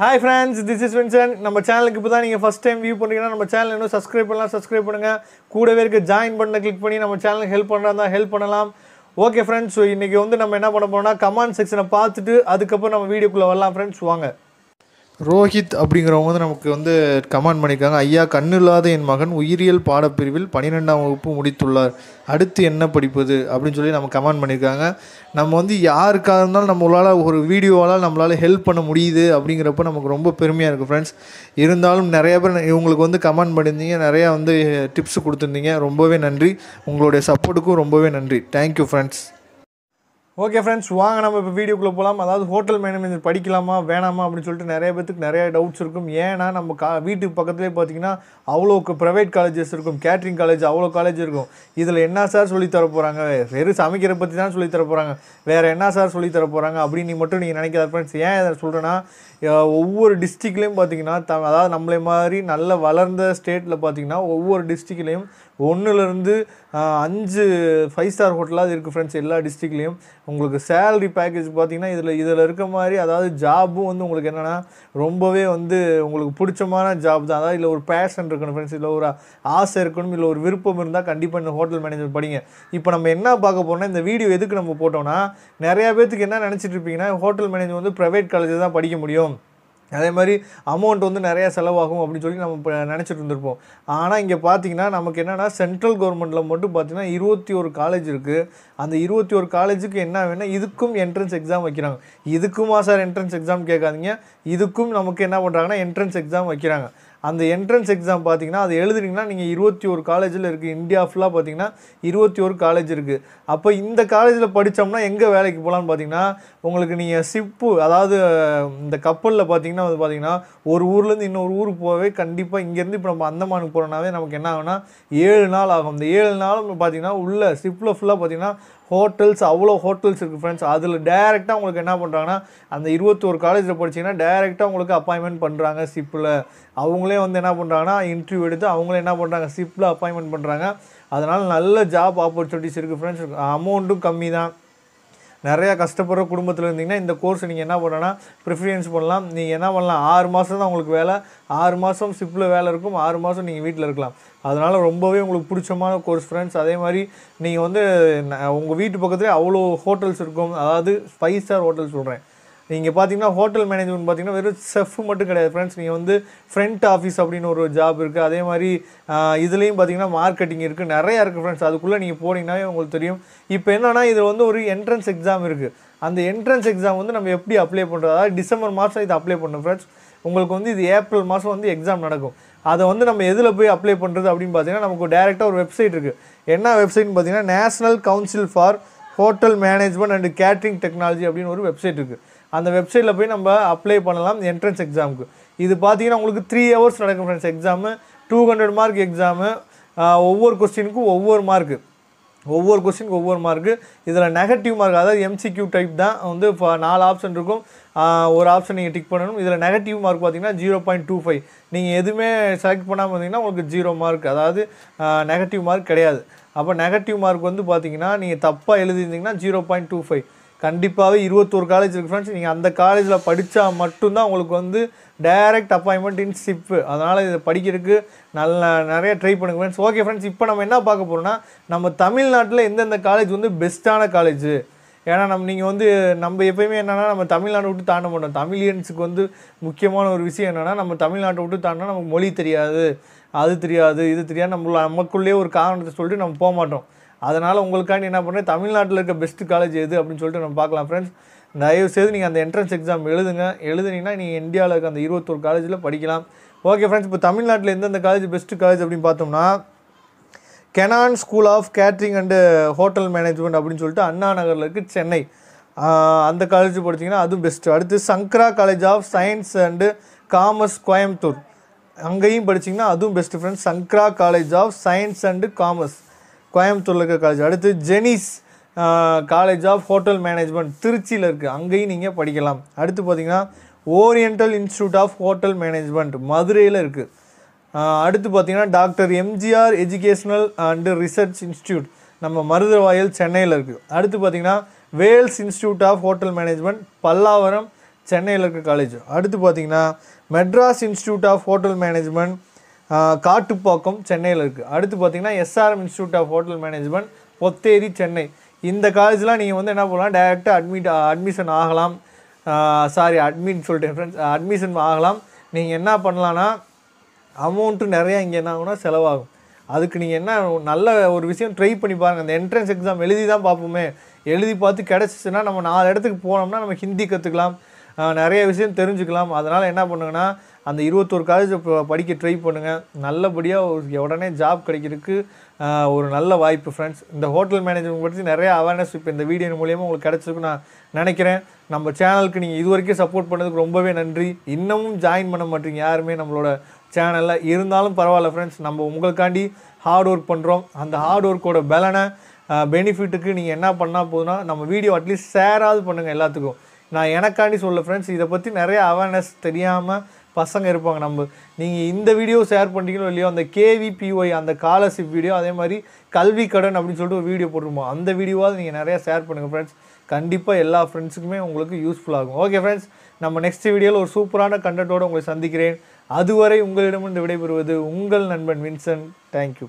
hi friends this is வென்சன் நம்ம சேனலுக்கு இப்போ தான் நீங்கள் ஃபஸ்ட் டைம் வியூ பண்ணுறீங்கன்னா நம்ம சேனல் இன்னும் சப்ஸ்கிரைப் பண்ணலாம் சப்ஸ்கிரைப் பண்ணுங்கள் கூடவே இருக்க ஜாயின் பண்ண கிளிக் பண்ணி நம்ம சேனலுக்கு ஹெல்ப் தான் ஹெல்ப் பண்ணலாம் ஓகே ஃப்ரெண்ட்ஸ் ஸோ இன்றைக்கி வந்து நம்ம என்ன பண்ண போகிறோம்னா கமெண்ட் செக்ஷனை பார்த்துட்டு அதுக்கப்புறம் நம்ம வீடியோக்குள்ளே வரலாம் ஃப்ரெண்ட்ஸ் வாங்க ரோஹித் அப்படிங்கிறவங்க வந்து நமக்கு வந்து கமெண்ட் பண்ணியிருக்காங்க ஐயா கண்ணு இல்லாத என் மகன் உயிரியல் பாடப்பிரிவில் பன்னிரெண்டாம் வகுப்பு முடித்துள்ளார் அடுத்து என்ன படிப்பது அப்படின்னு சொல்லி நம்ம கமெண்ட் பண்ணியிருக்காங்க நம்ம வந்து யாருக்காக இருந்தாலும் நம்மளால் ஒரு வீடியோவால் நம்மளால் ஹெல்ப் பண்ண முடியுது அப்படிங்கிறப்ப நமக்கு ரொம்ப பெருமையாக இருக்குது ஃப்ரெண்ட்ஸ் இருந்தாலும் நிறையா பேர் இவங்களுக்கு வந்து கமெண்ட் பண்ணியிருந்தீங்க நிறையா வந்து டிப்ஸ் கொடுத்துருந்தீங்க ரொம்பவே நன்றி உங்களுடைய சப்போர்ட்டுக்கும் ரொம்பவே நன்றி தேங்க்யூ ஃப்ரெண்ட்ஸ் ஓகே ஃப்ரெண்ட்ஸ் வாங்க நம்ம இப்போ வீடியோக்குள்ளே போகலாம் அதாவது ஹோட்டல் மேனேஜர் படிக்கலாமா வேணாமா அப்படின்னு சொல்லிட்டு நிறைய பேத்துக்கு நிறைய டவுட்ஸ் இருக்கும் ஏன்னா நம்ம கா வீட்டுக்கு பக்கத்துலேயே பார்த்தீங்கன்னா அவ்வளோ ப்ரைவேட் காலேஜஸ் இருக்கும் கேட்ரிங் காலேஜ் அவ்வளோ காலேஜ் இருக்கும் இதில் என்ன சார் சொல்லித்தர போகிறாங்க வெறும் சமைக்கிற பற்றி தான் சொல்லித்தர போகிறாங்க வேறு என்ன சார் சொல்லித்தர தர போகிறாங்க அப்படின்னு மட்டும் நீங்கள் நினைக்காத ஃப்ரெண்ட்ஸ் ஏன் இதை சொல்கிறேன்னா ஒவ்வொரு டிஸ்ட்ரிக்ட்லேயும் பார்த்தீங்கன்னா த அதாவது நம்மளே மாதிரி நல்ல வளர்ந்த ஸ்டேட்டில் பார்த்தீங்கன்னா ஒவ்வொரு டிஸ்ட்ரிக்ட்லேயும் ஒன்றுலேருந்து அஞ்சு ஃபைவ் ஸ்டார் ஹோட்டலாக இருக்குது ஃப்ரெண்ட்ஸ் எல்லா டிஸ்ட்ரிக்ட்லேயும் உங்களுக்கு சேலரி பேக்கேஜ் பார்த்திங்கன்னா இதில் இதில் இருக்க மாதிரி அதாவது ஜாபும் வந்து உங்களுக்கு என்னென்னா ரொம்பவே வந்து உங்களுக்கு பிடிச்சமான ஜாப் தான் அதாவது இல்லை ஒரு பேஷன் இருக்கணும் ஃப்ரெண்ட்ஸ் இல்லை ஒரு ஆசை இருக்கணும் இல்லை ஒரு விருப்பம் இருந்தால் கண்டிப்பாக இந்த ஹோட்டல் மேனேஜர் படிங்க இப்போ நம்ம என்ன பார்க்க போகிறோம்னா இந்த வீடியோ எதுக்கு நம்ம போட்டோம்னா நிறையா பேத்துக்கு என்ன நினச்சிட்டு இருப்பீங்கன்னா ஹோட்டல் மேனேஜர் வந்து ப்ரைவேட் காலேஜில் தான் படிக்க முடியும் அதே மாதிரி அமௌண்ட் வந்து நிறையா செலவாகும் அப்படின்னு சொல்லி நம்ம இப்போ நினச்சிட்டு இருந்திருப்போம் ஆனால் இங்கே பார்த்தீங்கன்னா நமக்கு என்னென்னா சென்ட்ரல் கவர்மெண்ட்டில் மட்டும் பார்த்திங்கன்னா இருபத்தி ஒரு காலேஜ் இருக்குது அந்த இருபத்தி ஒரு காலேஜுக்கு என்ன வேணால் இதுக்கும் என்ட்ரன்ஸ் எக்ஸாம் வைக்கிறாங்க இதுக்குமா சார் என்ட்ரன்ஸ் எக்ஸாம் கேட்காதீங்க இதுக்கும் நமக்கு என்ன பண்ணுறாங்கன்னா என்ட்ரன்ஸ் எக்ஸாம் வைக்கிறாங்க அந்த என்ட்ரன்ஸ் எக்ஸாம் பார்த்தீங்கன்னா அது எழுதுனீங்கன்னா நீங்கள் இருபத்தி ஒரு காலேஜில் இருக்குது இந்தியா ஃபுல்லாக பார்த்தீங்கன்னா இருபத்தி ஒரு காலேஜ் இருக்குது அப்போ இந்த காலேஜில் படித்தோம்னா எங்கே வேலைக்கு போகலான்னு பார்த்தீங்கன்னா உங்களுக்கு நீங்கள் ஷிப்பு அதாவது இந்த கப்பலில் பார்த்தீங்கன்னா வந்து பார்த்தீங்கன்னா ஒரு ஊர்லேருந்து இன்னொரு ஊருக்கு போகவே கண்டிப்பாக இங்கேருந்து இப்போ நம்ம அந்தமானுக்கு போகிறோம்னாவே நமக்கு என்ன ஆகுனா ஏழு நாள் ஆகும் இந்த ஏழு நாள் பார்த்தீங்கன்னா உள்ள ஷிப்பில் ஃபுல்லாக பார்த்தீங்கன்னா ஹோட்டல்ஸ் அவ்வளோ ஹோட்டல்ஸ் இருக்குது ஃப்ரெண்ட்ஸ் அதில் டேரெக்டாக உங்களுக்கு என்ன பண்ணுறாங்கன்னா அந்த இருபத்தோரு காலேஜில் படிச்சிங்கன்னா டேரெக்டாக உங்களுக்கு அப்பாயின்மெண்ட் பண்ணுறாங்க ஷிப்பில் அவங்களே அவங்களே வந்து என்ன பண்ணுறாங்கன்னா இன்டர்வியூ எடுத்து அவங்களே என்ன பண்ணுறாங்க சிப்பில் அப்பாயின்மெண்ட் பண்ணுறாங்க அதனால் நல்ல ஜாப் ஆப்பர்ச்சுனிட்டிஸ் இருக்குது ஃப்ரெண்ட்ஸ் அமௌண்ட்டும் கம்மி தான் நிறையா கஷ்டப்படுற குடும்பத்தில் இருந்தீங்கன்னா இந்த கோர்ஸ் நீங்கள் என்ன பண்ணனா ப்ரிஃபரன்ஸ் பண்ணலாம் நீங்கள் என்ன பண்ணலாம் ஆறு மாதம் தான் உங்களுக்கு வேலை ஆறு மாதம் ஷிப்பில் வேலை இருக்கும் ஆறு மாதம் நீங்கள் வீட்டில் இருக்கலாம் அதனால் ரொம்பவே உங்களுக்கு பிடிச்சமான கோர்ஸ் ஃப்ரெண்ட்ஸ் அதே மாதிரி நீங்கள் வந்து உங்கள் வீட்டு பக்கத்துலேயே அவ்வளோ ஹோட்டல்ஸ் இருக்கும் அதாவது ஃபைவ் ஸ்டார் ஹோட்டல் சொல்கிறேன் நீங்கள் பார்த்தீங்கன்னா ஹோட்டல் மேனேஜ்மெண்ட் பார்த்தீங்கன்னா வெறும் செஃப் மட்டும் கிடையாது ஃப்ரெண்ட்ஸ் நீங்கள் வந்து ஃப்ரண்ட் ஆஃபீஸ் அப்படின்னு ஒரு ஜாப் இருக்குது அதே மாதிரி இதுலேயும் பார்த்தீங்கன்னா மார்க்கெட்டிங் இருக்குது நிறையா இருக்குது ஃப்ரெண்ட்ஸ் அதுக்குள்ளே நீங்கள் போனீங்கன்னாவே உங்களுக்கு தெரியும் இப்போ என்னென்னா இதில் வந்து ஒரு என்ட்ரன்ஸ் எக்ஸாம் இருக்குது அந்த என்ட்ரன்ஸ் எக்ஸாம் வந்து நம்ம எப்படி அப்ளை பண்ணுறது அதாவது டிசம்பர் மாதம் இது அப்ளை பண்ணணும் ஃப்ரெண்ட்ஸ் உங்களுக்கு வந்து இது ஏப்ரல் மாதம் வந்து எக்ஸாம் நடக்கும் அதை வந்து நம்ம எதில் போய் அப்ளை பண்ணுறது அப்படின்னு பார்த்தீங்கன்னா நமக்கு டேரெக்டாக ஒரு வெப்சைட் இருக்குது என்ன வெப்சைட்னு பார்த்தீங்கன்னா national council for hotel management and catering technology அப்படின்னு ஒரு வெப்சைட் இருக்குது அந்த வெப்சைட்டில் போய் நம்ம அப்ளை பண்ணலாம் என்ட்ரன்ஸ் எக்ஸாமுக்கு இது பார்த்தீங்கன்னா உங்களுக்கு த்ரீ ஹவர்ஸ் நடக்கும் friends exam two hundred mark exam ஒவ்வொரு கொஸ்டினுக்கும் ஒவ்வொரு மார்க்கு ஒவ்வொரு கொஸ்டினுக்கு ஒவ்வொரு மார்க்கு இதில் நெகட்டிவ் மார்க் அதாவது எம்சிக்யூ டைப் தான் வந்து இப்போ நாலு ஆப்ஷன் இருக்கும் ஒரு ஆப்ஷன் நீங்கள் டிக் பண்ணணும் இதில் நெகட்டிவ் மார்க் பார்த்தீங்கன்னா ஜீரோ பாயிண்ட் டூ ஃபைவ் நீங்கள் எதுவுமே செலக்ட் பண்ணாமல் பார்த்தீங்கன்னா உங்களுக்கு ஜீரோ மார்க் அதாவது நெகட்டிவ் மார்க் கிடையாது அப்போ நெகட்டிவ் மார்க் வந்து பார்த்தீங்கன்னா நீங்கள் தப்பாக எழுதியிருந்தீங்கன்னா ஜீரோ பாயிண்ட் டூ ஃபைவ் கண்டிப்பாகவே இருபத்தோரு காலேஜ் இருக்குது ஃப்ரெண்ட்ஸ் நீங்கள் அந்த காலேஜில் படித்தா மட்டும்தான் உங்களுக்கு வந்து டைரக்ட் அப்பாயின்மெண்ட் இன் ஷிப்பு அதனால் இதை படிக்கிறதுக்கு நல்ல நிறைய ட்ரை பண்ணுங்க ஃப்ரெண்ட்ஸ் ஓகே ஃப்ரெண்ட்ஸ் இப்போ நம்ம என்ன பார்க்க போகிறோம்னா நம்ம தமிழ்நாட்டில் எந்தெந்த காலேஜ் வந்து பெஸ்ட்டான காலேஜ் ஏன்னா நம்ம நீங்கள் வந்து நம்ம எப்பயுமே என்னென்னா நம்ம தமிழ்நாட்டை விட்டு தாண்ட மாட்டோம் தமிழியன்ஸுக்கு வந்து முக்கியமான ஒரு விஷயம் என்னென்னா நம்ம தமிழ்நாட்டை விட்டு தாண்டினா நமக்கு மொழி தெரியாது அது தெரியாது இது தெரியாது நம்ம நமக்குள்ளேயே ஒரு காரணத்தை சொல்லிட்டு நம்ம போக மாட்டோம் அதனால் உங்களுக்காண்டி என்ன பண்ணுறேன் தமிழ்நாட்டில் இருக்க பெஸ்ட்டு காலேஜ் எது அப்படின்னு சொல்லிட்டு நம்ம பார்க்கலாம் ஃப்ரெண்ட்ஸ் தயவு செய்து நீங்கள் அந்த என்ட்ரன்ஸ் எக்ஸாம் எழுதுங்க எழுதுனீங்கன்னா நீங்கள் இந்தியாவில் இருக்க அந்த இருபத்தோரு காலேஜில் படிக்கலாம் ஓகே ஃப்ரெண்ட்ஸ் இப்போ தமிழ்நாட்டில் எந்தெந்த காலேஜ் பெஸ்ட்டு காலேஜ் அப்படின்னு பார்த்தோம்னா கெனான் school of catering and hotel management அப்படின்னு சொல்லிட்டு அண்ணா நகரில் இருக்குது சென்னை அந்த காலேஜ் படிச்சிங்கன்னா அதுவும் பெஸ்ட்டு அடுத்து Sankara college of science and commerce Coimbatore அங்கேயும் படிச்சிங்கன்னா அதுவும் best friends Sankara college of science and commerce கோயம்புத்தூரில் இருக்க காலேஜ் அடுத்து Jenneys college of hotel management திருச்சியில் இருக்குது அங்கேயும் நீங்கள் படிக்கலாம் அடுத்து பார்த்திங்கன்னா oriental institute of hotel management மதுரையில் இருக்குது அடுத்து பார்த்திங்கன்னா doctor MGR educational and research institute நம்ம மருதவாயல் சென்னையில் இருக்குது அடுத்து பார்த்திங்கன்னா Vels institute of hotel management Pallavaram சென்னையில் இருக்க காலேஜ் அடுத்து பார்த்திங்கன்னா Madras institute of hotel management Kattupakkam சென்னையில் இருக்குது அடுத்து பார்த்தீங்கன்னா SRM institute of hotel management Potheri Chennai இந்த காலேஜ்லாம் நீங்கள் வந்து என்ன பண்ணலாம் டைரெக்டாக அட்மிட் அட்மிஷன் ஆகலாம் சாரி அட்மின் சொல்லிட்டேன் ஃப்ரெண்ட்ஸ் அட்மிஷன் ஆகலாம் நீங்கள் என்ன பண்ணலான்னா அமௌண்ட்டு நிறையா இங்கே என்ன ஆகுனா செலவாகும் அதுக்கு நீங்கள் என்ன நல்ல ஒரு விஷயம் ட்ரை பண்ணி பாருங்கள் அந்த என்ட்ரன்ஸ் எக்ஸாம் எழுதி தான் பார்ப்போமே எழுதி பார்த்து கிடச்சிச்சுன்னா நம்ம நாலு இடத்துக்கு போனோம்னா நம்ம ஹிந்தி கற்றுக்கலாம் நிறைய விஷயம் தெரிஞ்சுக்கலாம் அதனால் என்ன பண்ணுங்கன்னா அந்த இருபத்தோரு காலேஜ் படிக்க ட்ரை பண்ணுங்கள் நல்லபடியாக உடனே ஜாப் கிடைக்கிறதுக்கு ஒரு நல்ல வாய்ப்பு ஃப்ரெண்ட்ஸ் இந்த ஹோட்டல் மேனேஜ்மெண்ட் பற்றி நிறைய அவேர்னஸ் இப்போ இந்த வீடியோ மூலியமாக உங்களுக்கு கிடச்சிருக்கு நான் நினைக்கிறேன் நம்ம சேனலுக்கு நீங்கள் இது வரைக்கும் சப்போர்ட் பண்ணதுக்கு ரொம்பவே நன்றி இன்னமும் ஜாயின் பண்ண மாட்டீங்க யாருமே நம்மளோட சேனலில் இருந்தாலும் பரவாயில்ல ஃப்ரெண்ட்ஸ் நம்ம உங்களுக்காண்டி ஹார்ட் ஒர்க் பண்ணுறோம் அந்த ஹார்ட் ஒர்க்கோட பலனை பெனிஃபிட்டுக்கு நீங்கள் என்ன பண்ணால் போதுன்னா நம்ம வீடியோ அட்லீஸ்ட் ஷேராவது பண்ணுங்கள் எல்லாத்துக்கும் நான் எனக்காண்டி சொல்ல ஃப்ரெண்ட்ஸ் இதை பற்றி நிறைய அவேர்னஸ் தெரியாமல் பசங்க இருப்பாங்க நம்ம நீங்கள் இந்த வீடியோ ஷேர் பண்ணுறீங்களோ இல்லையோ அந்த கேவிபிஒய் அந்த ஸ்காலர்ஷிப் வீடியோ அதே மாதிரி கல்வி கடன் அப்படின்னு சொல்லிட்டு ஒரு வீடியோ போட்டுருமோ அந்த வீடியோவாக நீங்கள் நிறையா ஷேர் பண்ணுங்கள் ஃப்ரெண்ட்ஸ் கண்டிப்பாக எல்லா ஃப்ரெண்ட்ஸுக்குமே உங்களுக்கு யூஸ்ஃபுல்லாகும் ஓகே ஃப்ரெண்ட்ஸ் நம்ம நெக்ஸ்ட் வீடியோவில் ஒரு சூப்பரான கண்டென்ட்டோடு உங்களை சந்திக்கிறேன் அதுவரை உங்களிடமிருந்து விடைபெறுவது உங்கள் நண்பன் வின்சன் தேங்க்யூ